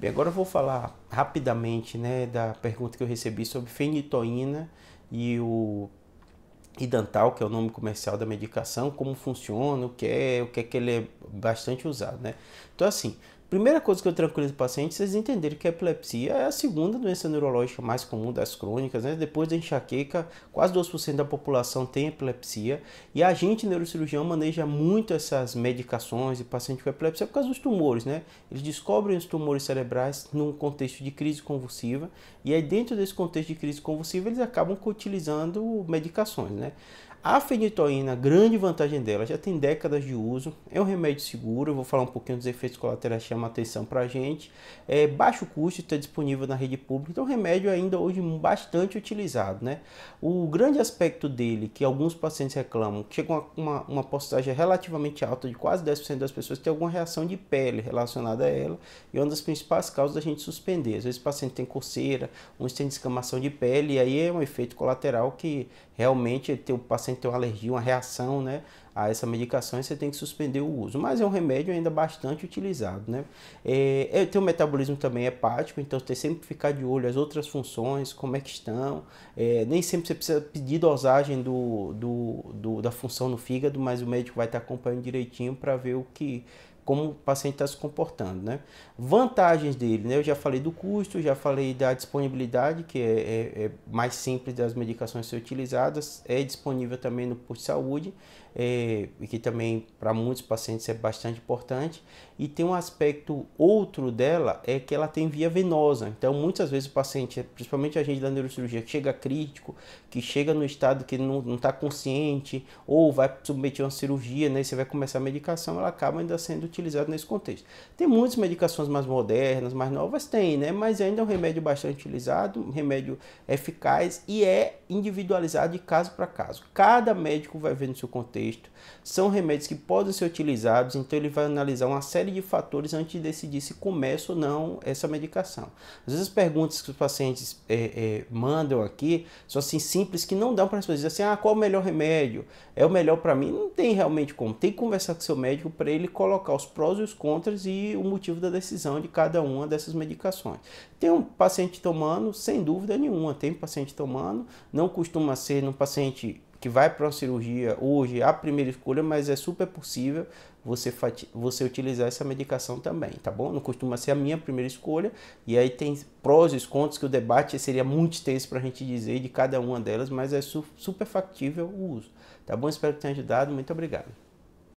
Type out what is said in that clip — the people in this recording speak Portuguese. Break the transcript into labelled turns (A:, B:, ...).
A: Bem, agora eu vou falar rapidamente né, da pergunta que eu recebi sobre fenitoína e o Idantal, que é o nome comercial da medicação, como funciona, o que é, o que é que ele é bastante usado, né? Então, assim, Primeira coisa que eu tranquilizo o paciente, vocês entenderem que a epilepsia é a segunda doença neurológica mais comum das crônicas, né? Depois da enxaqueca, quase 2% da população tem epilepsia. E a gente, neurocirurgião, maneja muito essas medicações de paciente com epilepsia por causa dos tumores, né? Eles descobrem os tumores cerebrais num contexto de crise convulsiva. E aí, dentro desse contexto de crise convulsiva, eles acabam utilizando medicações, né? A fenitoína, grande vantagem dela, já tem décadas de uso, é um remédio seguro, vou falar um pouquinho dos efeitos colaterais que chamam atenção para a gente, é baixo custo, está disponível na rede pública, então é um remédio ainda hoje bastante utilizado. Né? O grande aspecto dele, que alguns pacientes reclamam, que chega uma, uma, postagem relativamente alta, de quase 10% das pessoas, tem alguma reação de pele relacionada a ela, e é uma das principais causas da gente suspender. Às vezes o paciente tem coceira, uns tem descamação de pele, e aí é um efeito colateral que realmente tem o paciente paciente tem uma alergia, uma reação né, a essa medicação, você tem que suspender o uso. Mas é um remédio ainda bastante utilizado. Né? É, é tem um metabolismo também hepático, então tem sempre que ficar de olho as outras funções, como é que estão. É, nem sempre você precisa pedir dosagem do, do, do, da função no fígado, mas o médico vai estar acompanhando direitinho para ver o que como o paciente está se comportando. Né? Vantagens dele, né? eu já falei do custo, já falei da disponibilidade, que é, é, é mais simples das medicações ser utilizadas, é disponível também no posto de saúde, é, e que também para muitos pacientes é bastante importante. E tem um aspecto outro dela, é que ela tem via venosa, então muitas vezes o paciente, principalmente a gente da neurocirurgia, que chega crítico, que chega no estado que não está consciente, ou vai submeter uma cirurgia, né? você vai começar a medicação, ela acaba ainda sendo utilizada utilizado nesse contexto. Tem muitas medicações mais modernas, mais novas, tem, né? Mas é ainda é um remédio bastante utilizado, um remédio eficaz e é individualizado de caso para caso. Cada médico vai ver no seu contexto. São remédios que podem ser utilizados, então ele vai analisar uma série de fatores antes de decidir se começa ou não essa medicação. Às vezes as perguntas que os pacientes é, é, mandam aqui são assim simples que não dão para as pessoas dizerem: assim, ah, qual o melhor remédio? É o melhor para mim? Não tem realmente como. Tem que conversar com seu médico para ele colocar os prós e os contras e o motivo da decisão de cada uma dessas medicações. Tem um paciente tomando, sem dúvida nenhuma, tem paciente tomando, não costuma ser num paciente que vai para uma cirurgia hoje a primeira escolha, mas é super possível você, você utilizar essa medicação também, tá bom? Não costuma ser a minha primeira escolha, e aí tem prós e contras que o debate seria muito extenso para a gente dizer de cada uma delas, mas é su super factível o uso, tá bom? Espero que tenha ajudado, muito obrigado.